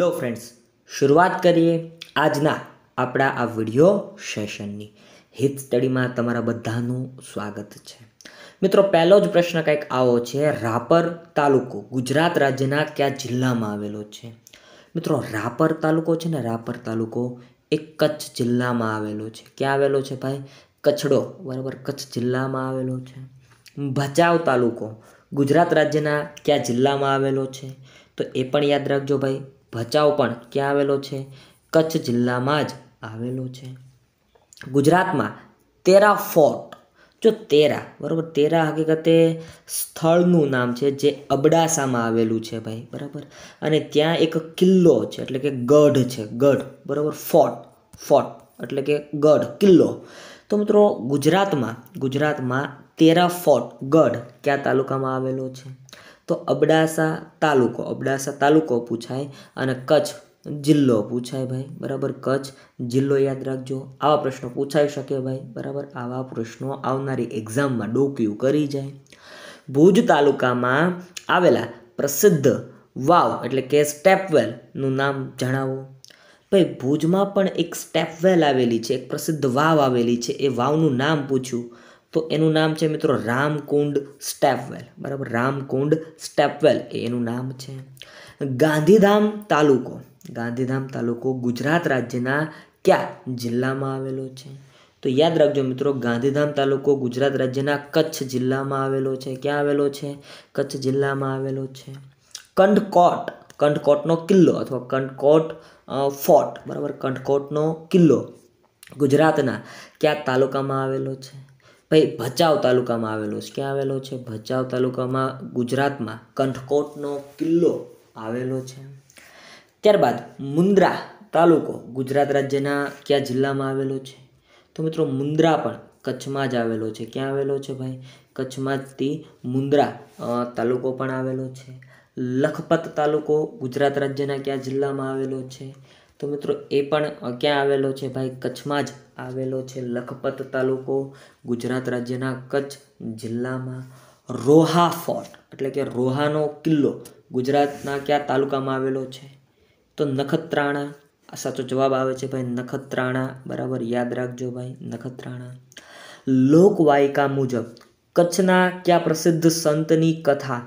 લો friends શરૂઆત કરીએ આજના આપણા આ વિડીયો સેશનની હિત સ્ટડીમાં તમારા બધાનું સ્વાગત છે મિત્રો પહેલો જ પ્રશ્ન કંઈક આવો છે રાપર તાલુકો ગુજરાત રાજ્યના કયા જિલ્લામાં આવેલો છે મિત્રો રાપર તાલુકો છે ને રાપર તાલુકો એ કચ્છ જિલ્લામાં આવેલો છે ક્યાં આવેલો છે ભાઈ કચ્છડો બરાબર કચ્છ જિલ્લામાં આવેલો છે ભચાઉ તાલુકો ગુજરાત રાજ્યના કયા જિલ્લામાં આવેલો છે તો એ પણ યાદ રાખજો ભાઈ ભચાઉ પણ ક્યાં આવેલો છે કચ્છ જિલ્લામાં જ આવેલો છે ગુજરાતમાં તેરા ફોર્ટ જો તેરા બરાબર તેરા હકીકતે સ્થળનું નામ છે જે અબડાસામાં આવેલું છે ભાઈ બરાબર અને ત્યાં એક કિલ્લો છે એટલે કે ગઢ છે ગઢ બરાબર ફોર્ટ ફોર્ટ એટલે કે ગઢ કિલ્લો તો મિત્રો ગુજરાતમાં ગુજરાતમાં તેરા ફોર્ટ ગઢ કયા તાલુકામાં આવેલો છે તો અબડાસા તાલુકો અબડાસા તાલુકો પૂછાય અને કચ્છ જિલ્લો પૂછાય ભાઈ બરાબર કચ્છ જિલ્લો યાદ રાખજો આવા પ્રશ્નો પૂછાઈ શકે ભાઈ બરાબર આવા પ્રશ્નો આવનારી એક્ઝામમાં ડોક્યુ કરી જાય ભુજ તાલુકામાં આવેલા પ્રસિદ્ધ વાવ એટલે કે સ્ટેપવેલનું નામ જણાવો ભાઈ ભુજમાં પણ એક સ્ટેપવેલ આવેલી છે એક પ્રસિદ્ધ વાવ આવેલી છે એ વાવનું નામ પૂછ્યું તો એનું નામ છે મિત્રો રામકુંડ સ્ટેપવેલ બરાબર રામકુંડ સ્ટેપવેલ એ એનું નામ છે ગાંધીધામ તાલુકો ગાંધીધામ તાલુકો ગુજરાત રાજ્યના ક્યાં જિલ્લામાં આવેલો છે તો યાદ રાખજો મિત્રો ગાંધીધામ તાલુકો ગુજરાત રાજ્યના કચ્છ જિલ્લામાં આવેલો છે ક્યાં આવેલો છે કચ્છ જિલ્લામાં આવેલો છે કંઠકોટ કંઠકોટનો કિલ્લો અથવા કંઠકોટ ફોર્ટ બરાબર કંઠકોટનો કિલ્લો ગુજરાતના ક્યાં તાલુકામાં આવેલો છે ભાઈ ભચાઉ તાલુકામાં આવેલો છે ક્યાં આવેલો છે ભચાઉ તાલુકામાં ગુજરાતમાં કંઠકોટનો કિલ્લો આવેલો છે ત્યારબાદ મુન્દ્રા તાલુકો ગુજરાત રાજ્યના કયા જિલ્લામાં આવેલો છે તો મિત્રો મુન્દ્રા પણ કચ્છમાં જ આવેલો છે ક્યાં આવેલો છે ભાઈ કચ્છમાંથી મુન્દ્રા તાલુકો પણ આવેલો છે લખપત તાલુકો ગુજરાત રાજ્યના કયા જિલ્લામાં આવેલો છે તો મિત્રો એ પણ ક્યાં આવેલો છે ભાઈ કચ્છમાં જ આવેલો છે લખપત તાલુકો ગુજરાત રાજ્યના કચ્છ જિલ્લામાં રોહા ફોર્ટ એટલે કે રોહાનો કિલ્લો ગુજરાતના કયા તાલુકામાં આવેલો છે તો નખત્રાણા આ સાચો જવાબ આવે છે ભાઈ નખત્રાણા બરાબર યાદ રાખજો ભાઈ નખત્રાણા લોકવાયકા મુજબ કચ્છના કયા પ્રસિદ્ધ સંતની કથા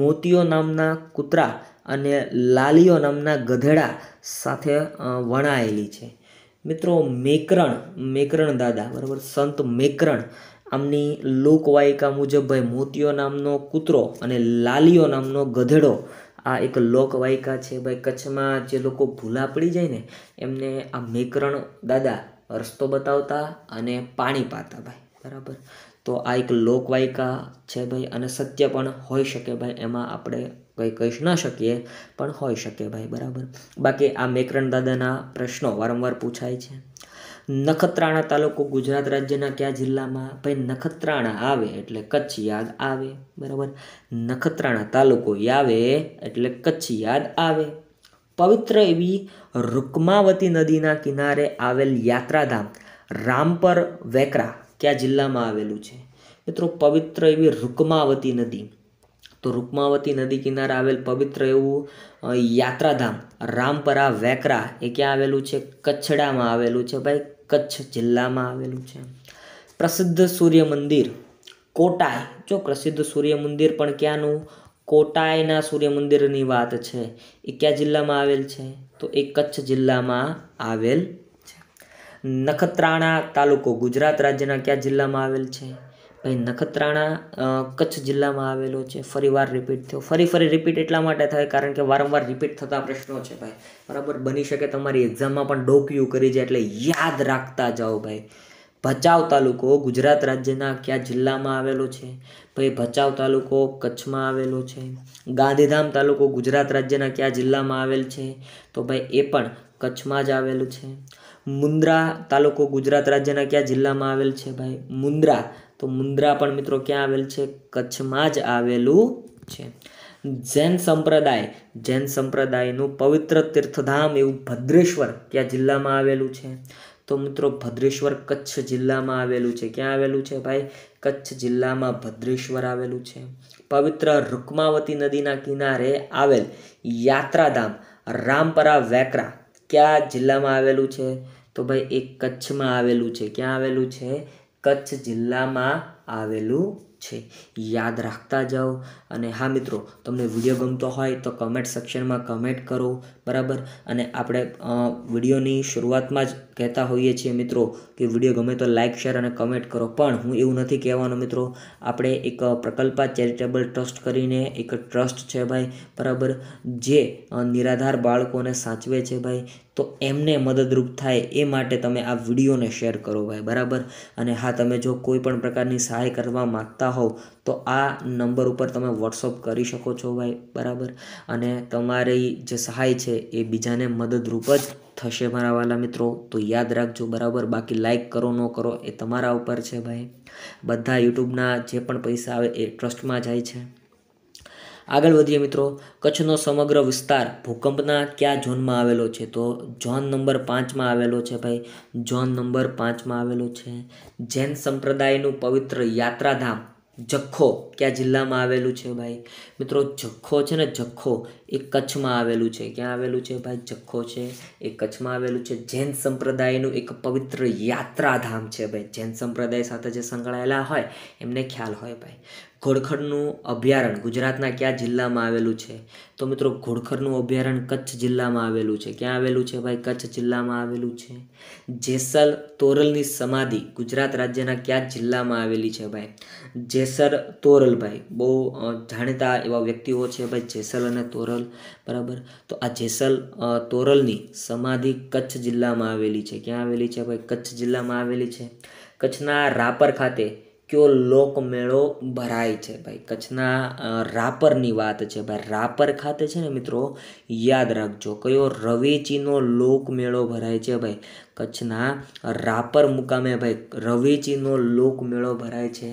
મોતીઓ નામના કૂતરા અને લાલીઓ નામના ગધેડા સાથે વણાયેલી છે મિત્રો મેકરણ મેકરણ દાદા બરાબર સંત મેકરણ આમની લોકવાયિકા મુજબ ભાઈ મોતિયો નામનો કૂતરો અને લાલીઓ નામનો ગધેડો આ એક લોકવાયિકા છે ભાઈ કચ્છમાં જે લોકો ભૂલા પડી જાય ને એમને આ મેકરણ દાદા રસ્તો બતાવતા અને પાણી પાતા ભાઈ બરાબર તો આ એક લોકવાયિકા છે ભાઈ અને સત્ય પણ હોઈ શકે ભાઈ એમાં આપણે કંઈ કહીશ ન શકીએ પણ હોઈ શકે ભાઈ બરાબર બાકી આ મેકરણ દાદાના પ્રશ્નો વારંવાર પૂછાય છે નખત્રાણા તાલુકો ગુજરાત રાજ્યના કયા જિલ્લામાં ભાઈ નખત્રાણા આવે એટલે કચ્છ યાદ આવે બરાબર નખત્રાણા તાલુકો આવે એટલે કચ્છ યાદ આવે પવિત્ર એવી રૂકમાવતી નદીના કિનારે આવેલ યાત્રાધામ રામપર વેકરા કયા જિલ્લામાં આવેલું છે મિત્રો પવિત્ર એવી રૂકમાવતી નદી તો રૂકમાવતી નદી કિનારે આવેલ પવિત્ર એવું યાત્રાધામ રામપરા વેકરા એ ક્યાં આવેલું છે કચ્છડામાં આવેલું છે ભાઈ કચ્છ જિલ્લામાં આવેલું છે પ્રસિદ્ધ સૂર્ય મંદિર કોટાય જો પ્રસિદ્ધ સૂર્ય મંદિર પણ ક્યાંનું કોટાયના સૂર્ય મંદિરની વાત છે એ કયા જિલ્લામાં આવેલ છે તો એ કચ્છ જિલ્લામાં આવેલ છે નખત્રાણા તાલુકો ગુજરાત રાજ્યના ક્યાં જિલ્લામાં આવેલ છે ભાઈ નખત્રાણા કચ્છ જિલ્લામાં આવેલો છે ફરીવાર રિપીટ થયો ફરી ફરી રિપીટ એટલા માટે થાય કારણ કે વારંવાર રિપીટ થતા પ્રશ્નો છે ભાઈ બરાબર બની શકે તમારી એક્ઝામમાં પણ ડોક્યુ કરી જાય એટલે યાદ રાખતા જાઓ ભાઈ ભચાઉ તાલુકો ગુજરાત રાજ્યના કયા જિલ્લામાં આવેલો છે ભાઈ ભચાઉ તાલુકો કચ્છમાં આવેલો છે ગાંધીધામ તાલુકો ગુજરાત રાજ્યના કયા જિલ્લામાં આવેલ છે તો ભાઈ એ પણ કચ્છમાં જ આવેલું છે મુન્દ્રા તાલુકો ગુજરાત રાજ્યના ક્યાં જિલ્લામાં આવેલ છે ભાઈ મુન્દ્રા તો મુન્દ્રા પણ મિત્રો ક્યાં આવેલ છે કચ્છમાં જ આવેલું છે જૈન સંપ્રદાય જૈન સંપ્રદાયનું પવિત્ર તીર્થધામ એવું ભદ્રેશ્વર કયા જિલ્લામાં આવેલું છે તો મિત્રો ભદ્રેશ્વર કચ્છ જિલ્લામાં આવેલું છે ક્યાં આવેલું છે ભાઈ કચ્છ જિલ્લામાં ભદ્રેશ્વર આવેલું છે પવિત્ર રૂકમાવતી નદીના કિનારે આવેલ યાત્રાધામ રામપરા વેકરા કયા જિલ્લામાં આવેલું છે તો ભાઈ એ કચ્છમાં આવેલું છે ક્યાં આવેલું છે કચ્છ જિલ્લામાં આવેલું છે યાદ રાખતા જાઓ અને હા મિત્રો તમને વિડીયો ગમતો હોય તો કમેન્ટ સેક્શનમાં કમેન્ટ કરો બરાબર અને આપણે વિડીયોની શરૂઆતમાં જ કહેતા હોઈએ છીએ મિત્રો કે વિડીયો ગમે તો લાઇક શેર અને કમેન્ટ કરો પણ હું એવું નથી કહેવાનો મિત્રો આપણે એક પ્રકલ્પા ચેરિટેબલ ટ્રસ્ટ કરીને એક ટ્રસ્ટ છે ભાઈ બરાબર જે નિરાધાર બાળકોને સાચવે છે ભાઈ તો એમને મદદરૂપ થાય એ માટે તમે આ વિડીયોને શેર કરો ભાઈ બરાબર અને હા તમે જો કોઈ પણ પ્રકારની સહાય કરવા માગતા હોવ તો આ નંબર ઉપર તમે વોટ્સઅપ કરી શકો છો ભાઈ બરાબર અને તમારી જે સહાય છે એ બીજાને મદદરૂપ જ થશે મારા વાલા મિત્રો તો યાદ રાખજો બરાબર બાકી લાઇક કરો ન કરો એ તમારા ઉપર છે ભાઈ બધા યુટ્યુબના જે પણ પૈસા આવે એ ટ્રસ્ટમાં જાય છે આગળ વધીએ મિત્રો કચ્છનો સમગ્ર વિસ્તાર ભૂકંપના કયા ઝોનમાં આવેલો છે તો ઝોન નંબર પાંચમાં આવેલો છે ભાઈ ઝોન નંબર પાંચમાં આવેલો છે જૈન સંપ્રદાયનું પવિત્ર યાત્રાધામ જખો કયા જિલ્લામાં આવેલું છે ભાઈ મિત્રો જખો છે ને જખો એ કચ્છમાં આવેલું છે ક્યાં આવેલું છે ભાઈ જખો છે એ કચ્છમાં આવેલું છે જૈન સંપ્રદાયનું એક પવિત્ર યાત્રાધામ છે ભાઈ જૈન સંપ્રદાય સાથે જે સંકળાયેલા હોય એમને ખ્યાલ હોય ભાઈ ઘોડખરનું અભયારણ્ય ગુજરાતના કયા જિલ્લામાં આવેલું છે તો મિત્રો ઘોડખરનું અભયારણ્ય કચ્છ જિલ્લામાં આવેલું છે ક્યાં આવેલું છે ભાઈ કચ્છ જિલ્લામાં આવેલું છે જેસલ તોરલની સમાધિ ગુજરાત રાજ્યના કયા જિલ્લામાં આવેલી છે ભાઈ જેસર તોરલભાઈ બહુ જાણીતા એવા વ્યક્તિઓ છે ભાઈ જેસલ અને તોરલ બરાબર તો આ જેસલ તોરલની સમાધિ કચ્છ જિલ્લામાં આવેલી છે ક્યાં આવેલી છે ભાઈ કચ્છ જિલ્લામાં આવેલી છે કચ્છના રાપર ખાતે કયો લોકમેળો ભરાય છે ભાઈ કચ્છના રાપરની વાત છે ભાઈ રાપર ખાતે છે ને મિત્રો યાદ રાખજો કયો રવેચીનો લોકમેળો ભરાય છે ભાઈ કચ્છના રાપર મુકામે ભાઈ રવેચીનો લોકમેળો ભરાય છે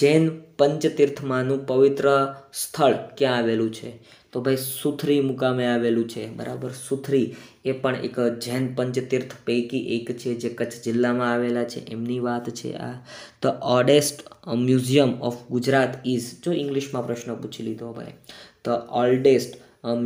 જૈન પંચતીર્થમાંનું પવિત્ર સ્થળ ક્યાં આવેલું છે તો ભાઈ સુથરી મુકામે આવેલું છે બરાબર સુથરી એ પણ એક જૈન પંચતીર્થ પૈકી એક છે જે કચ્છ જિલ્લામાં આવેલા છે એમની વાત છે આ the oldest museum of Gujarat is જો ઇંગ્લિશમાં પ્રશ્ન પૂછી લીધો ભાઈ the oldest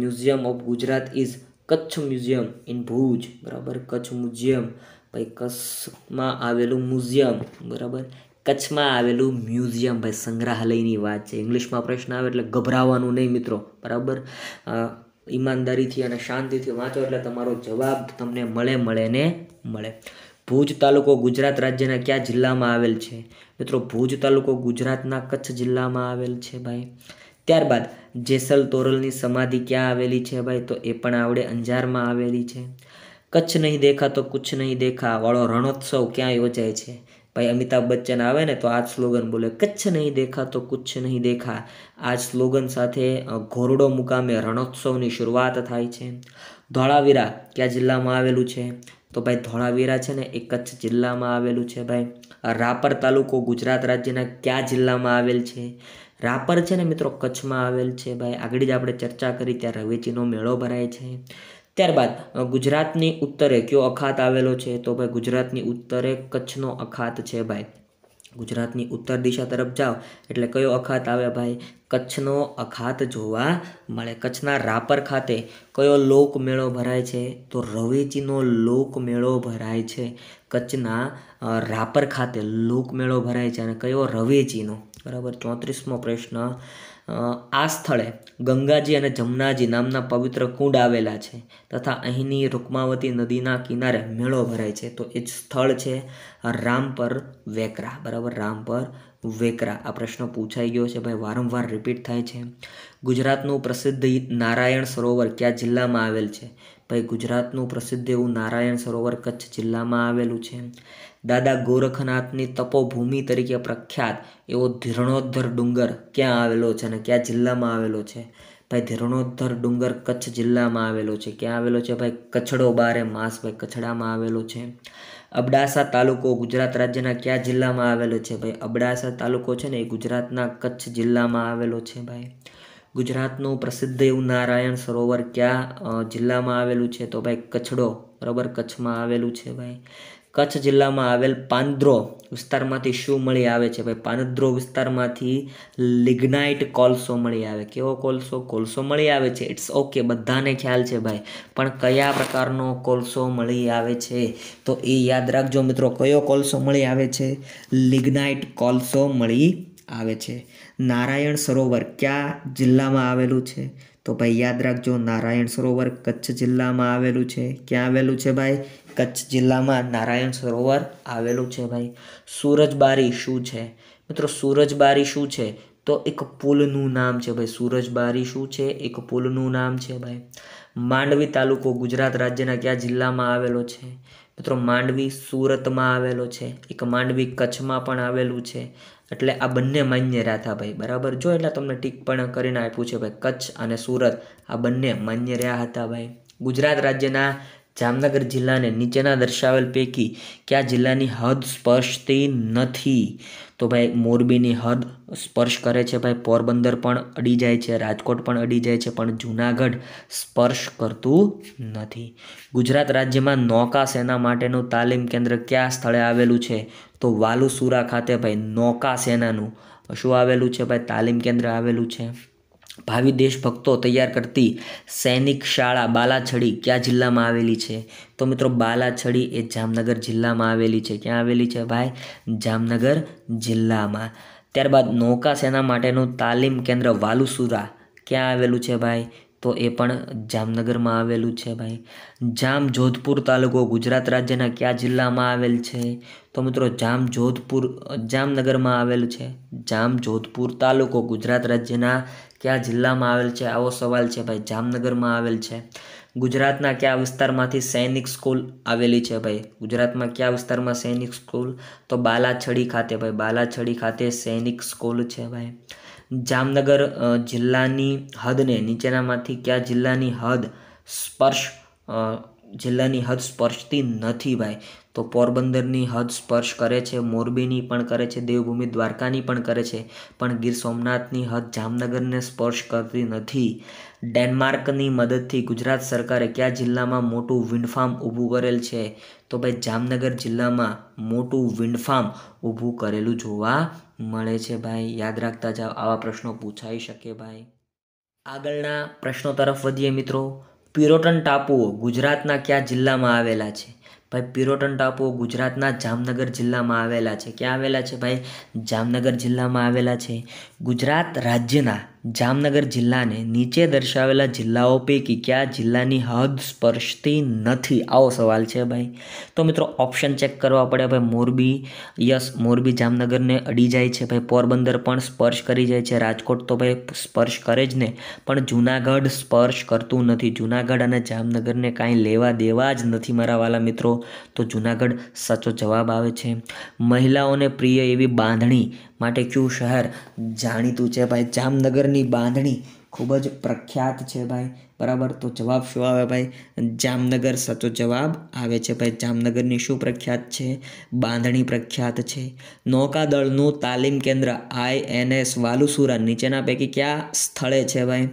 museum of Gujarat is Kutch museum in Bhuj બરાબર કચ્છ મ્યુઝિયમ ભાઈ કચ્છમાં આવેલું મ્યુઝિયમ બરાબર કચ્છમાં આવેલું મ્યુઝિયમ ભાઈ સંગ્રહાલયની વાત છે ઇંગ્લિશમાં પ્રશ્ન આવે એટલે ગભરાવાનું નહીં મિત્રો બરાબર ઈમાનદારીથી અને શાંતિથી વાંચો એટલે તમારો જવાબ તમને મળે મળે ને મળે ભુજ તાલુકો ગુજરાત રાજ્યના કયા જિલ્લામાં આવેલ છે મિત્રો ભુજ તાલુકો ગુજરાતના કચ્છ જિલ્લામાં આવેલ છે ભાઈ ત્યારબાદ જેસલ તોરલની સમાધિ ક્યાં આવેલી છે ભાઈ તો એ પણ આવડે અંજારમાં આવેલી છે કચ્છ નહીં દેખા તો કુછ નહીં દેખા વાળો રણોત્સવ ક્યાં યોજાય છે ભાઈ અમિતાભ બચ્ચન આવે ને તો આ જ સ્લોગન બોલે કચ્છ નહીં દેખા તો કુચ્છ નહીં દેખા આ જ સ્લોગન સાથે ઘોરડો મુકામે રણોત્સવની શરૂઆત થાય છે ધોળાવીરા કયા જિલ્લામાં આવેલું છે તો ભાઈ ધોળાવીરા છે ને એ કચ્છ જિલ્લામાં આવેલું છે ભાઈ રાપર તાલુકો ગુજરાત રાજ્યના કયા જિલ્લામાં આવેલ છે રાપર છે ને મિત્રો કચ્છમાં આવેલ છે ભાઈ આગળ જ આપણે ચર્ચા કરી ત્યાં રવેચીનો મેળો ભરાય છે ત્યારબાદ ગુજરાતની ઉત્તરે કયો અખાત આવેલો છે તો ભાઈ ગુજરાતની ઉત્તરે કચ્છનો અખાત છે ભાઈ ગુજરાતની ઉત્તર દિશા તરફ જાઓ એટલે કયો અખાત આવે ભાઈ કચ્છનો અખાત જોવા મળે કચ્છના રાપર ખાતે કયો લોકમેળો ભરાય છે તો રવેચીનો લોકમેળો ભરાય છે કચ્છના રાપર ખાતે લોકમેળો ભરાય છે અને કયો રવેચીનો બરાબર ચોત્રીસમો પ્રશ્ન આ સ્થળે ગંગાજી અને જમનાજી નામના પવિત્ર કુંડ આવેલા છે તથા અહીંની રૂકમાવતી નદીના કિનારે મેળો ભરાય છે તો એ જ સ્થળ છે રામપર વેકરા બરાબર રામપર વેકરા આ પ્રશ્ન પૂછાઈ ગયો છે ભાઈ વારંવાર રિપીટ થાય છે ગુજરાતનું પ્રસિદ્ધ નારાયણ સરોવર કયા જિલ્લામાં આવેલ છે ભાઈ ગુજરાતનું પ્રસિદ્ધ એવું નારાયણ સરોવર કચ્છ જિલ્લામાં આવેલું છે દાદા ગોરખનાથની તપોભૂમિ તરીકે પ્રખ્યાત એવો ધીરણોદ્ધર ડુંગર ક્યાં આવેલો છે અને ક્યાં જિલ્લામાં આવેલો છે ભાઈ ધીરણોદ્ધર ડુંગર કચ્છ જિલ્લામાં આવેલો છે ક્યાં આવેલો છે ભાઈ કચ્છડો બારે માસ ભાઈ કચ્છડામાં આવેલો છે અબડાસા તાલુકો ગુજરાત રાજ્યના કયા જિલ્લામાં આવેલો છે ભાઈ અબડાસા તાલુકો છે ને એ ગુજરાતના કચ્છ જિલ્લામાં આવેલો છે ભાઈ ગુજરાતનું પ્રસિદ્ધ એવું નારાયણ સરોવર કયા જિલ્લામાં આવેલું છે તો ભાઈ કચ્છડો બરાબર કચ્છમાં આવેલું છે ભાઈ કચ્છ જિલ્લામાં આવેલ પાંદ્રો વિસ્તારમાંથી શું મળી આવે છે ભાઈ પાંદ્રો વિસ્તારમાંથી લિગ્નાઇટ કોલસો મળી આવે કેવો કોલસો કોલસો મળી આવે છે ઇટ્સ ઓકે બધાને ખ્યાલ છે ભાઈ પણ કયા પ્રકારનો કોલસો મળી આવે છે તો એ યાદ રાખજો મિત્રો કયો કોલસો મળી આવે છે લિગ્નાઇટ કોલસો મળી આવે છે નારાયણ સરોવર કયા જિલ્લામાં આવેલું છે તો ભાઈ યાદ રાખજો નારાયણ સરોવર કચ્છ જિલ્લામાં આવેલું છે ક્યાં આવેલું છે ભાઈ કચ્છ જિલ્લામાં નારાયણ સરોવર આવેલું છે ભાઈ સૂરજબારી શું છે મિત્રો સૂરજબારી શું છે તો એક પુલનું નામ છે ભાઈ સૂરજબારી શું છે એક પુલનું નામ છે ભાઈ માંડવી તાલુકો ગુજરાત રાજ્યના કયા જિલ્લામાં આવેલો છે મિત્રો માંડવી સુરતમાં આવેલો છે એક માંડવી કચ્છમાં પણ આવેલું છે એટલે આ બંને માન્ય રહ્યા ભાઈ બરાબર જો એટલે તમને ટીક પણ કરીને આપ્યું છે ભાઈ કચ્છ અને સુરત આ બંને માન્ય રહ્યા હતા ભાઈ ગુજરાત રાજ્યના જામનગર જિલ્લાને નીચેના દર્શાવેલ પૈકી કયા જિલ્લાની હદ સ્પર્શતી નથી તો ભાઈ મોરબીની હદ સ્પર્શ કરે છે ભાઈ પોરબંદર પણ અડી જાય છે રાજકોટ પણ અડી જાય છે પણ જૂનાગઢ સ્પર્શ કરતું નથી ગુજરાત રાજ્યમાં નૌકા સેના માટેનું તાલીમ કેન્દ્ર ક્યાં સ્થળે આવેલું છે તો વાલુસુરા ખાતે ભાઈ નૌકા સેનાનું શું આવેલું છે ભાઈ તાલીમ કેન્દ્ર આવેલું છે ભાવિ દેશભક્તો તૈયાર કરતી સૈનિક શાળા બાલાછડી કયા જિલ્લામાં આવેલી છે તો મિત્રો બાલાછડી એ જામનગર જિલ્લામાં આવેલી છે ક્યાં આવેલી છે ભાઈ જામનગર જિલ્લામાં ત્યારબાદ નૌકાસેના માટેનું તાલીમ કેન્દ્ર વાલુસુરા ક્યાં આવેલું છે ભાઈ તો એ પણ જામનગરમાં આવેલું છે ભાઈ જામ જોધપુર તાલુકો ગુજરાત રાજ્યના કયા જિલ્લામાં આવેલ છે તો મિત્રો જામ જોધપુર જામનગરમાં આવેલું છે જામ જોધપુર તાલુકો ગુજરાત રાજ્યના કયા જિલ્લામાં આવેલ છે આવો સવાલ છે ભાઈ જામનગરમાં આવેલ છે ગુજરાતના કયા વિસ્તારમાંથી સૈનિક સ્કૂલ આવેલી છે ભાઈ ગુજરાતમાં કયા વિસ્તારમાં સૈનિક સ્કૂલ તો બાલાછડી ખાતે ભાઈ બાલાછડી ખાતે સૈનિક સ્કૂલ છે ભાઈ જામનગર જિલ્લાની હદને નીચેનામાંથી કયા જિલ્લાની હદ સ્પર્શ જિલ્લાની હદ સ્પર્શતી નથી ભાઈ તો પોરબંદરની હદ સ્પર્શ કરે છે મોરબીની પણ કરે છે દેવભૂમિ દ્વારકાની પણ કરે છે પણ ગીર સોમનાથની હદ જામનગરને સ્પર્શ કરતી નથી ડેનમાર્કની મદદથી ગુજરાત સરકારે કયા જિલ્લામાં મોટું વિન્ડફાર્મ ઊભું કરેલ છે તો ભાઈ જામનગર જિલ્લામાં મોટું વિન્ડફાર્મ ઊભું કરેલું જોવા મળે છે ભાઈ યાદ રાખતા જાઓ આવા પ્રશ્નો પૂછાઈ શકે ભાઈ આગળના પ્રશ્નો તરફ વધીએ મિત્રો પિરોટન ટાપુઓ ગુજરાતના કયા જિલ્લામાં આવેલા છે ભાઈ પિરોટન ટાપુ ગુજરાતના જામનગર જિલ્લામાં આવેલા છે ક્યાં આવેલા છે ભાઈ જામનગર જિલ્લામાં આવેલા છે ગુજરાત રાજ્યના જામનગર જિલ્લાને નીચે દર્શાવેલા જિલ્લાઓ પૈકી કયા જિલ્લાની હદ સ્પર્શતી નથી આવો સવાલ છે ભાઈ તો મિત્રો ઓપ્શન ચેક કરવા પડે ભાઈ મોરબી યસ મોરબી જામનગરને અડી જાય છે ભાઈ પોરબંદર પણ સ્પર્શ કરી જાય છે રાજકોટ તો ભાઈ સ્પર્શ કરે જ ને પણ જૂનાગઢ સ્પર્શ કરતું નથી જૂનાગઢ અને જામનગરને કાંઈ લેવા દેવા જ નથી મારા વાલા મિત્રો તો જૂનાગઢ સાચો જવાબ આવે છે મહિલાઓને પ્રિય એવી બાંધણી માટે કયું શહેર જાણીતું છે ભાઈ જામનગરની બાંધણી ખૂબ જ પ્રખ્યાત છે ભાઈ બરાબર તો જવાબ શું આવે ભાઈ જામનગર સાચો જવાબ આવે છે ભાઈ જામનગરની શું પ્રખ્યાત છે બાંધણી પ્રખ્યાત છે નૌકાદળનું તાલીમ કેન્દ્ર આઈએનએસ વાલુસુરા નીચેના પૈકી ક્યાં સ્થળે છે ભાઈ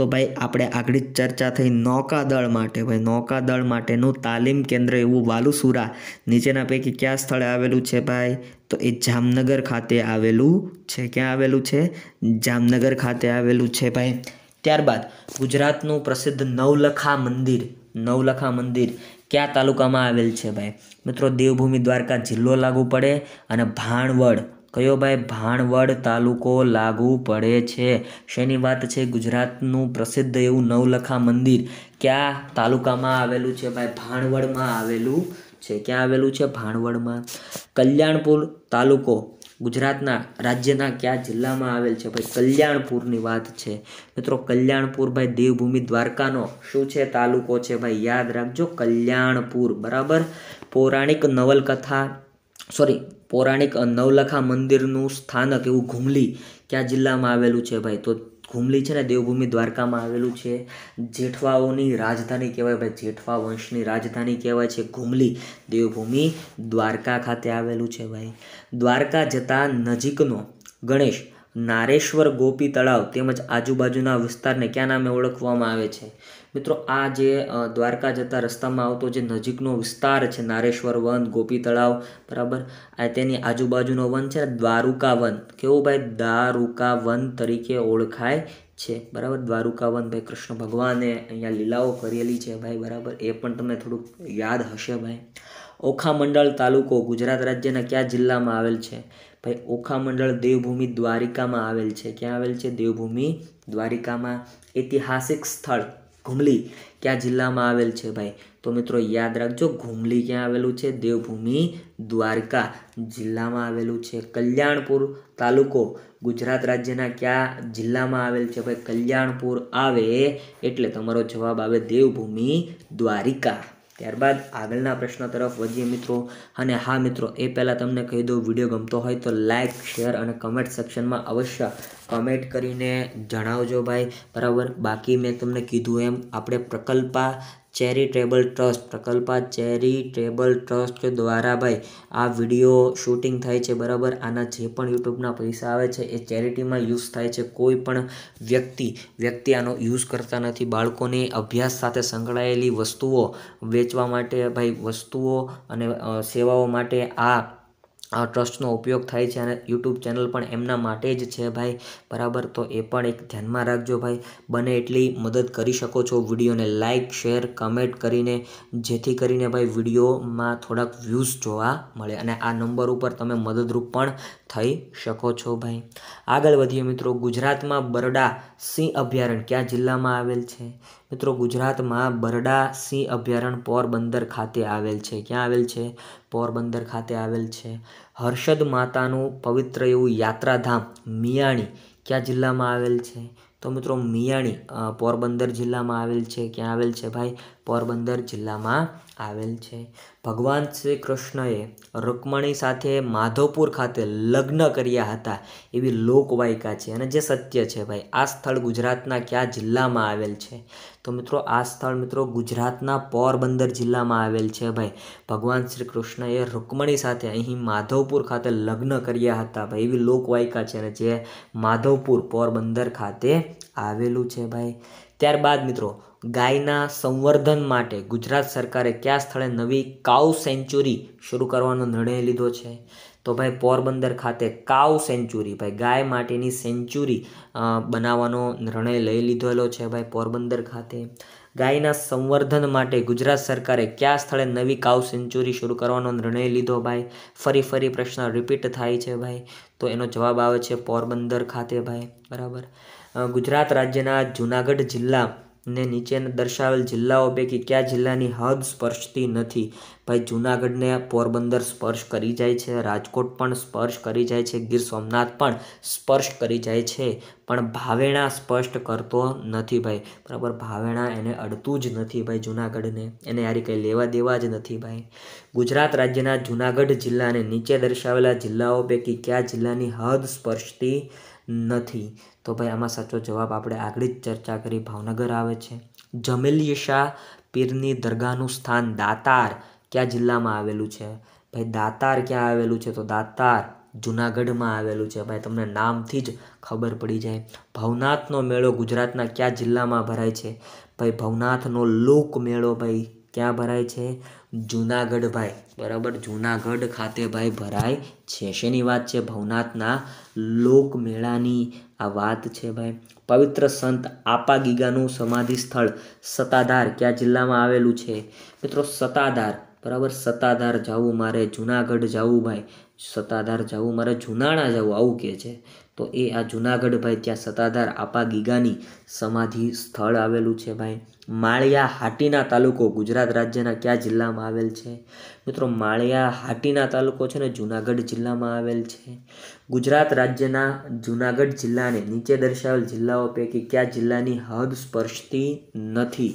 તો ભાઈ આપણે આગળ ચર્ચા થઈ નૌકાદળ માટે ભાઈ નૌકાદળ માટેનું તાલીમ કેન્દ્ર એવું વાલુસુરા નીચેના પૈકી કયા સ્થળે આવેલું છે ભાઈ તો એ જામનગર ખાતે આવેલું છે ક્યાં આવેલું છે જામનગર ખાતે આવેલું છે ભાઈ ત્યારબાદ ગુજરાતનું પ્રસિદ્ધ નવલખા મંદિર નવલખા મંદિર કયા તાલુકામાં આવેલ છે ભાઈ મિત્રો દેવભૂમિ દ્વારકા જિલ્લો લાગુ પડે અને ભાણવડ કયો ભાઈ ભાણવડ તાલુકો લાગુ પડે છે શેની વાત છે ગુજરાતનું પ્રસિદ્ધ એવું નવલખા મંદિર કયા તાલુકામાં આવેલું છે ભાઈ ભાણવડમાં આવેલું છે ક્યાં આવેલું છે ભાણવડમાં કલ્યાણપુર તાલુકો ગુજરાતના રાજ્યના કયા જિલ્લામાં આવેલ છે ભાઈ કલ્યાણપુરની વાત છે મિત્રો કલ્યાણપુર ભાઈ દેવભૂમિ દ્વારકાનો શું છે તાલુકો છે ભાઈ યાદ રાખજો કલ્યાણપુર બરાબર પૌરાણિક નવલકથા સોરી પૌરાણિક નવલખા મંદિરનું સ્થાનક એવું ઘુમલી કયા જિલ્લામાં આવેલું છે ભાઈ તો હુમલી છે ને દેવભૂમિ દ્વારકામાં આવેલું છે જેઠવાઓની રાજધાની કહેવાય ભાઈ જેઠવા વંશની રાજધાની કહેવાય છે ઘુમલી દેવભૂમિ દ્વારકા ખાતે આવેલું છે ભાઈ દ્વારકા જતા નજીકનો ગણેશ નારેશ્વર ગોપી તળાવ તેમજ આજુબાજુના વિસ્તારને ક્યાં નામે ઓળખવામાં આવે છે મિત્રો આ જે દ્વારકા જતા રસ્તામાં આવતો જે નજીકનો વિસ્તાર છે નારેશ્વર વન ગોપી તળાવ બરાબર આ તેની આજુબાજુનો વન છે દ્વારુકા વન કેવું ભાઈ દ્વારુકા વન તરીકે ઓળખાય છે બરાબર દ્વારુકાવન ભાઈ કૃષ્ણ ભગવાને અહીંયા લીલાઓ કરેલી છે ભાઈ બરાબર એ પણ તમને થોડુંક યાદ હશે ભાઈ ઓખા મંડળ તાલુકો ગુજરાત રાજ્યના કયા જિલ્લામાં આવેલ છે ભાઈ ઓખા મંડળ દેવભૂમિ દ્વારિકામાં આવેલ છે ક્યાં આવેલ છે દેવભૂમિ દ્વારિકામાં ઐતિહાસિક સ્થળ ઘુમલી કયા જિલ્લામાં આવેલ છે ભાઈ તો મિત્રો યાદ રાખજો ઘુમલી ક્યાં આવેલું છે દેવભૂમિ દ્વારકા જિલ્લામાં આવેલું છે કલ્યાણપુર તાલુકો ગુજરાત રાજ્યના કયા જિલ્લામાં આવેલ છે ભાઈ કલ્યાણપુર આવે એટલે તમારો જવાબ આવે દેવભૂમિ દ્વારિકા ત્યારબાદ આગળના પ્રશ્ન તરફ વધીએ મિત્રો અને હા મિત્રો એ પહેલાં તમને કહી દઉં વિડીયો ગમતો હોય તો લાઇક શેર અને કમેન્ટ સેક્શનમાં અવશ્ય કમેન્ટ કરીને જણાવજો ભાઈ બરાબર બાકી મેં તમને કીધું એમ આપણે Prakalpa charitable trust Prakalpa charitable trust દ્વારા ભાઈ આ વિડીયો શૂટિંગ થાય છે બરાબર આના જે પણ યુટ્યુબના પૈસા આવે છે એ ચેરિટીમાં યુઝ થાય છે કોઈ પણ વ્યક્તિ વ્યક્તિ આનો યુઝ કરતા નથી બાળકોને અભ્યાસ સાથે સંકળાયેલી વસ્તુઓ વેચવા માટે ભાઈ વસ્તુઓ અને સેવાઓ માટે આ આ ટ્રસ્ટનો ઉપયોગ થાય છે અને યુટ્યુબ ચેનલ પણ એમના માટે જ છે ભાઈ બરાબર તો એ પણ એક ધ્યાનમાં રાખજો ભાઈ બને એટલી મદદ કરી શકો છો વિડીયોને લાઇક શેર કમેન્ટ કરીને જેથી કરીને ભાઈ વિડીયોમાં થોડાક વ્યૂઝ જોવા મળે અને આ નંબર ઉપર તમે મદદરૂપ પણ થઈ શકો છો ભાઈ આગળ વધીએ મિત્રો ગુજરાતમાં બરડા સિંહ અભયારણ્ય કયા જિલ્લામાં આવેલ છે મિત્રો ગુજરાતમાં બરડા સિંહ અભયારણ્ય પોરબંદર ખાતે આવેલ છે ક્યાં આવેલ છે પોરબંદર ખાતે આવેલ છે હર્ષદ માતાનું પવિત્ર એવું યાત્રાધામ મિયાણી કયા જિલ્લામાં આવેલ છે તો મિત્રો મિયાણી પોરબંદર જિલ્લામાં આવેલ છે ક્યાં આવેલ છે ભાઈ પોરબંદર જિલ્લામાં આવેલ છે ભગવાન શ્રી કૃષ્ણએ રૂકમણી સાથે માધવપુર ખાતે લગ્ન કર્યા હતા એવી લોકવાયકા છે અને જે સત્ય છે ભાઈ આ સ્થળ ગુજરાતના કયા જિલ્લામાં આવેલ છે તો મિત્રો આ સ્થળ મિત્રો ગુજરાતના પોરબંદર જિલ્લામાં આવેલ છે ભાઈ ભગવાન શ્રી કૃષ્ણએ રૂકમણી સાથે અહીં માધવપુર ખાતે લગ્ન કર્યા હતા ભાઈ એવી લોકવાયિકા છે અને જે માધવપુર પોરબંદર ખાતે આવેલું છે ભાઈ ત્યારબાદ મિત્રો ગાયના સંવર્ધન માટે ગુજરાત સરકારે કયા સ્થળે નવી કાઉ સેન્ચુરી શરૂ કરવાનો નિર્ણય લીધો છે તો ભાઈ પોરબંદર ખાતે કાઉ સેન્ચુરી ભાઈ ગાય માટેની સેન્ચુરી બનાવવાનો નિર્ણય લઈ લીધેલો છે ભાઈ પોરબંદર ખાતે ગાયના સંવર્ધન માટે ગુજરાત સરકારે કયા સ્થળે નવી કાઉ સેન્ચુરી શરૂ કરવાનો નિર્ણય લીધો ભાઈ ફરી ફરી પ્રશ્ન રિપીટ થાય છે ભાઈ તો એનો જવાબ આવે છે પોરબંદર ખાતે ભાઈ બરાબર ગુજરાત રાજ્યના જૂનાગઢ જિલ્લા ને નીચે દર્શાવેલ જિલ્લાઓ પૈકી કયા જિલ્લાની હદ સ્પર્શતી નથી ભાઈ જૂનાગઢને પોરબંદર સ્પર્શ કરી જાય છે રાજકોટ પણ સ્પર્શ કરી જાય છે ગીર સોમનાથ પણ સ્પર્શ કરી જાય છે પણ ભાવેણા સ્પષ્ટ કરતો નથી ભાઈ બરાબર ભાવેણા એને અડતું જ નથી ભાઈ જૂનાગઢને એને યારી કંઈ લેવા દેવા જ નથી ભાઈ ગુજરાત રાજ્યના જૂનાગઢ જિલ્લાને નીચે દર્શાવેલા જિલ્લાઓ પૈકી કયા જિલ્લાની હદ સ્પર્શતી નથી તો ભાઈ આમાં સાચો જવાબ આપણે આગળ જ ચર્ચા કરી ભાવનગર આવે છે જમેલી શાહ પીરની દરગાહનું સ્થાન દાતાર કયા જિલ્લામાં આવેલું છે ભાઈ દાતાર ક્યાં આવેલું છે તો દાતાર જુનાગઢમાં આવેલું છે ભાઈ તમને નામથી જ ખબર પડી જાય ભવનાથનો મેળો ગુજરાતના કયા જિલ્લામાં ભરાય છે ભાઈ ભવનાથનો લોક મેળો ભાઈ ક્યાં ભરાય છે જુનાગઢ ભાઈ બરાબર જુનાગઢ ખાતે ભાઈ ભરાય છે શેની વાત છે ભવનાથના લોકમેળાની આ વાત છે ભાઈ પવિત્ર સંત આપા ગીગાનું સમાધિ સ્થળ સતાધાર કયા જિલ્લામાં આવેલું છે મિત્રો સતાધાર બરાબર સત્તાધાર જવું મારે જુનાગઢ જવું ભાઈ સત્તાધાર જવું મારે જુનાણા જવું આવું કહે છે તો એ આ જુનાગઢ ભાઈ ત્યાં સત્તાધાર આપા ગીગાની સમાધિ સ્થળ આવેલું છે ભાઈ માળિયા હાટીના તાલુકો ગુજરાત રાજ્યના કયા જિલ્લામાં આવેલ છે મિત્રો માળિયા હાટીના તાલુકો છે ને જુનાગઢ જિલ્લામાં આવેલ છે ગુજરાત રાજ્યના જુનાગઢ જિલ્લાને નીચે દર્શાવેલ જિલ્લાઓ પૈકી કયા જિલ્લાની હદ સ્પર્શતી નથી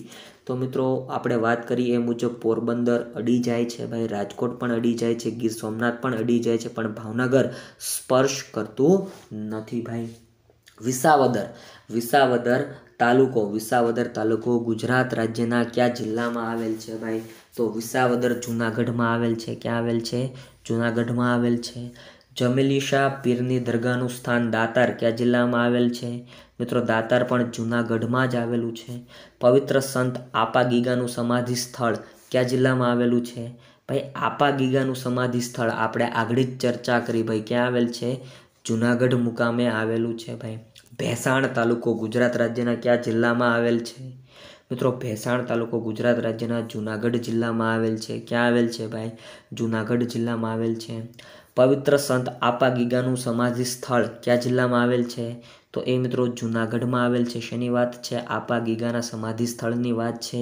તો મિત્રો આપણે વાત કરીએ એ મુજબ પોરબંદર અડી જાય છે ભાઈ રાજકોટ પણ અડી જાય છે ગીર સોમનાથ પણ અડી જાય છે પણ ભાવનગર સ્પર્શ કરતું નથી ભાઈ વિસાવદર વિસાવદર તાલુકો વિસાવદર તાલુકો ગુજરાત રાજ્યના કયા જિલ્લામાં આવેલ છે ભાઈ તો વિસાવદર જુનાગઢમાં આવેલ છે ક્યાં આવેલ છે જુનાગઢમાં આવેલ છે જમેલી શાહ પીરની દરગાહનું સ્થાન દાતાર કયા જિલ્લામાં આવેલ છે મિત્રો દાતાર પણ જૂનાગઢમાં જ આવેલું છે પવિત્ર સંત આપા ગીગાનું સમાધિ સ્થળ કયા જિલ્લામાં આવેલું છે ભાઈ આપા ગીગાનું સમાધિ સ્થળ આપણે આગળ જ ચર્ચા કરી ભાઈ ક્યાં આવેલ છે જૂનાગઢ મુકામે આવેલું છે ભાઈ ભેસાણ તાલુકો ગુજરાત રાજ્યના કયા જિલ્લામાં આવેલ છે મિત્રો ભેસાણ તાલુકો ગુજરાત રાજ્યના જૂનાગઢ જિલ્લામાં આવેલ છે ક્યાં આવેલ છે ભાઈ જૂનાગઢ જિલ્લામાં આવેલ છે પવિત્ર સંત આપા ગીગાનું સમાધિ સ્થળ કયા જિલ્લામાં આવેલ છે તો એ મિત્રો જુનાગઢમાં આવેલ છે શેની વાત છે આપા ગીગાના સમાધિ સ્થળની વાત છે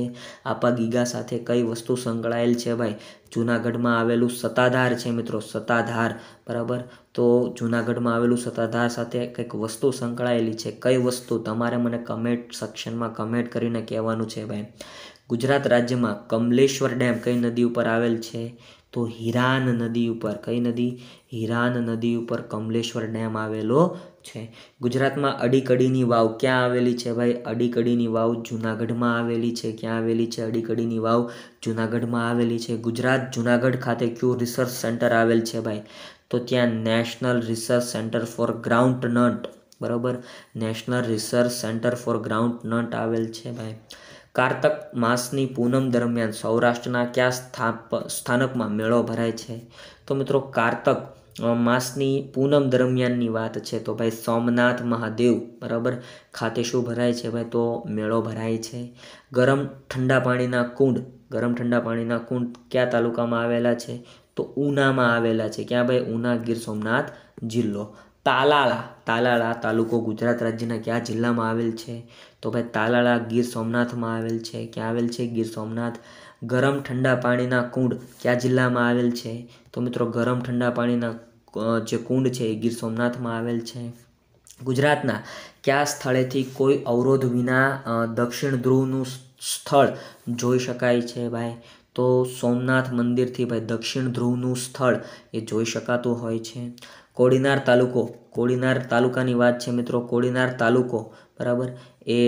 આપા ગીગા સાથે કઈ વસ્તુ સંકળાયેલ છે ભાઈ જુનાગઢમાં આવેલું સત્તાધાર છે મિત્રો સત્તાધાર બરાબર તો જુનાગઢમાં આવેલું સત્તાધાર સાથે કંઈક વસ્તુ સંકળાયેલી છે કઈ વસ્તુ તમારે મને કમેન્ટ સેક્શનમાં કમેન્ટ કરીને કહેવાનું છે ભાઈ ગુજરાત રાજ્યમાં કમલેશ્વર ડેમ કઈ નદી ઉપર આવેલ છે તો હિરાન નદી ઉપર કઈ નદી હિરાન નદી ઉપર કમલેશ્વર ડેમ આવેલો છે ગુજરાતમાં અડીકડીની વાવ ક્યાં આવેલી છે ભાઈ અડીકડીની વાવ જુનાગઢમાં આવેલી છે ક્યાં આવેલી છે અડીકડીની વાવ જુનાગઢમાં આવેલી છે ગુજરાત જુનાગઢ ખાતે ક્યુ રિસર્ચ સેન્ટર આવેલ છે ભાઈ તો ત્યાં national research centre for groundnut બરાબર national research centre for groundnut આવેલ છે ભાઈ કારતક માસની પૂનમ દરમિયાન સૌરાષ્ટ્રના કયા સ્થાપ સ્થાનકમાં મેળો ભરાય છે તો મિત્રો કારતક માસની પૂનમ દરમિયાનની વાત છે તો ભાઈ સોમનાથ મહાદેવ બરાબર ખાતે શું ભરાય છે ભાઈ તો મેળો ભરાય છે ગરમ ઠંડા પાણીના કુંડ ગરમ ઠંડા પાણીના કુંડ કયા તાલુકામાં આવેલા છે તો ઉનામાં આવેલા છે ક્યાં ભાઈ ઉના ગીર સોમનાથ જિલ્લો તાલાળા તાલાળા તાલુકો ગુજરાત રાજ્યના કયા જિલ્લામાં આવેલ છે તો ભાઈ તાલાળા ગીર સોમનાથમાં આવેલ છે ક્યાં આવેલ છે ગીર સોમનાથ ગરમ ઠંડા પાણીના કુંડ કયા જિલ્લામાં આવેલ છે તો મિત્રો ગરમ ઠંડા પાણીના જે કુંડ છે એ ગીર સોમનાથમાં આવેલ છે ગુજરાતના કયા સ્થળેથી કોઈ અવરોધ વિના દક્ષિણ ધ્રુવનું સ્થળ જોઈ શકાય છે ભાઈ તો સોમનાથ મંદિરથી ભાઈ દક્ષિણ ધ્રુવનું સ્થળ એ જોઈ શકાતું હોય છે કોડીનાર તાલુકો કોડીનાર તાલુકાની વાત છે મિત્રો કોડીનાર તાલુકો બરાબર એ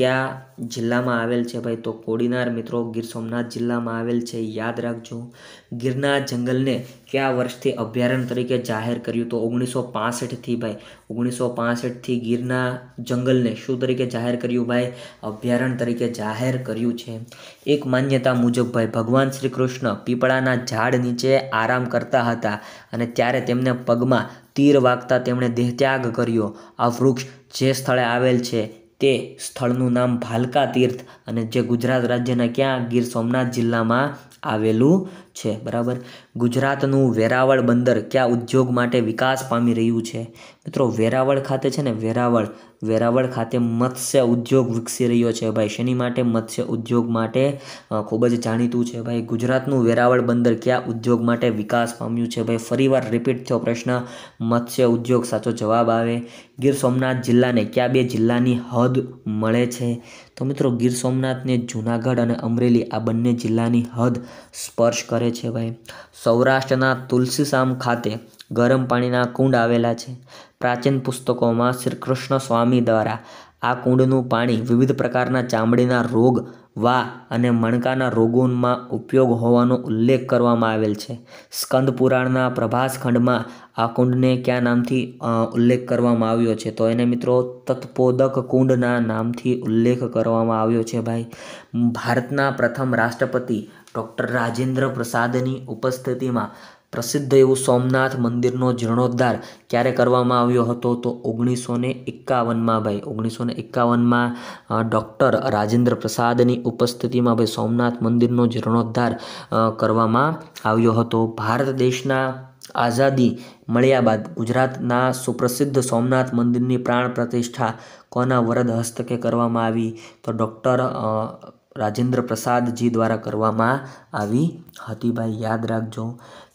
કયા જિલ્લામાં આવેલ છે ભાઈ તો કોડીનાર મિત્રો ગીર સોમનાથ જિલ્લામાં આવેલ છે યાદ રાખજો ગીરના જંગલને કયા વર્ષથી અભયારણ્ય તરીકે જાહેર કર્યું તો ઓગણીસો પાસઠથી ભાઈ ઓગણીસો પાસઠથી ગીરના જંગલને શું તરીકે જાહેર કર્યું ભાઈ અભયારણ્ય તરીકે જાહેર કર્યું છે એક માન્યતા મુજબ ભાઈ ભગવાન શ્રી કૃષ્ણ પીપળાના ઝાડ નીચે આરામ કરતા હતા અને ત્યારે તેમને પગમાં તીર વાગતા તેમણે દેહત્યાગ કર્યો આ વૃક્ષ જે સ્થળે આવેલ છે તે સ્થળનું નામ ભાલકા તીર્થ અને જે ગુજરાત રાજ્યના ક્યાં ગીર સોમનાથ જિલ્લામાં આવેલું છે બરાબર ગુજરાતનું વેરાવળ બંદર કયા ઉદ્યોગ માટે વિકાસ પામી રહ્યું છે મિત્રો વેરાવળ ખાતે છે ને વેરાવળ વેરાવળ ખાતે મત્સ્ય ઉદ્યોગ વિકસી રહ્યો છે ભાઈ શેની માટે મત્સ્ય ઉદ્યોગ માટે ખૂબ જ જાણીતું છે ભાઈ ગુજરાતનું વેરાવળ બંદર કયા ઉદ્યોગ માટે વિકાસ પામ્યું છે ભાઈ ફરીવાર રિપીટ થયો પ્રશ્ન મત્સ્ય ઉદ્યોગ સાચો જવાબ આવે ગીર સોમનાથ જિલ્લાને કયા બે જિલ્લાની હદ મળે છે તો મિત્રો ગીર સોમનાથને જૂનાગઢ અને અમરેલી આ બંને જિલ્લાની હદ સ્પર્શ કરે છે ભાઈ સૌરાષ્ટ્રના તુલસીશામ ખાતે ગરમ પાણીના કુંડ આવેલા છે પ્રાચીન પુસ્તકોમાં શ્રીકૃષ્ણ સ્વામી દ્વારા આ કુંડનું પાણી વિવિધ પ્રકારના ચામડીના રોગ વા અને મણકાના રોગોમાં ઉપયોગ હોવાનો ઉલ્લેખ કરવામાં આવેલ છે સ્કંદ પુરાણના પ્રભાસખંડમાં આ કુંડને ક્યાં નામથી ઉલ્લેખ કરવામાં આવ્યો છે તો એને મિત્રો તત્પોદક કુંડના નામથી ઉલ્લેખ કરવામાં આવ્યો છે ભાઈ ભારતના પ્રથમ રાષ્ટ્રપતિ ડૉક્ટર રાજેન્દ્ર પ્રસાદની ઉપસ્થિતિમાં પ્રસિદ્ધ એવું સોમનાથ મંદિરનો જીર્ણોદ્ધાર ક્યારે કરવામાં આવ્યો હતો તો ઓગણીસો ને એકાવનમાં ભાઈ ઓગણીસો ને એકાવનમાં ડૉક્ટર રાજેન્દ્ર પ્રસાદની ઉપસ્થિતિમાં ભાઈ સોમનાથ મંદિરનો જીર્ણોદ્ધાર કરવામાં આવ્યો હતો ભારત દેશના આઝાદી મળ્યા બાદ ગુજરાતના સુપ્રસિદ્ધ સોમનાથ મંદિરની પ્રાણ પ્રતિષ્ઠા કોના વરદ હસ્તકે કરવામાં આવી તો ડૉક્ટર રાજેન્દ્ર પ્રસાદજી દ્વારા કરવામાં આવી હતી ભાઈ યાદ રાખજો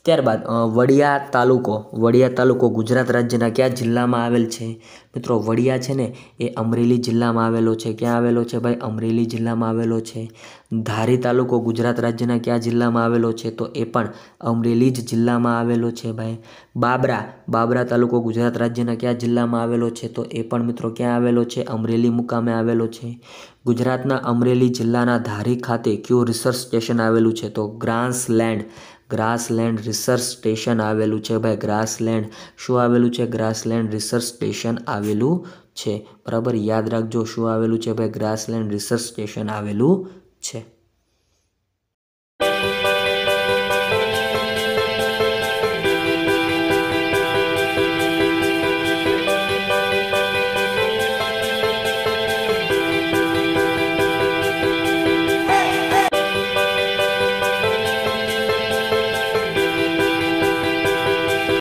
ત્યારબાદ વડિયા તાલુકો વડિયા તાલુકો ગુજરાત રાજ્યના કયા જિલ્લામાં આવેલ છે મિત્રો વડિયા છે ને એ અમરેલી જિલ્લામાં આવેલો છે ક્યાં આવેલો છે ભાઈ અમરેલી જિલ્લામાં આવેલો છે ધારી તાલુકો ગુજરાત રાજ્યના કયા જિલ્લામાં આવેલો છે તો એ પણ અમરેલી જ જિલ્લામાં આવેલો છે ભાઈ બાબરા બાબરા તાલુકો ગુજરાત રાજ્યના કયા જિલ્લામાં આવેલો છે તો એ પણ મિત્રો ક્યાં આવેલો છે અમરેલી મુકામે આવેલો છે ગુજરાતના અમરેલી જિલ્લાના ધારી ખાતે ક્યુ રિસર્ચ સ્ટેશન આવેલું છે તો grassland grassland research station આવેલું છે ભાઈ ગ્રાસલેન્ડ શું આવેલું છે ગ્રાસલેન્ડ રિસર્ચ સ્ટેશન આવેલું છે બરાબર યાદ રાખજો શું આવેલું છે ભાઈ ગ્રાસલેન્ડ રિસર્ચ સ્ટેશન આવેલું છે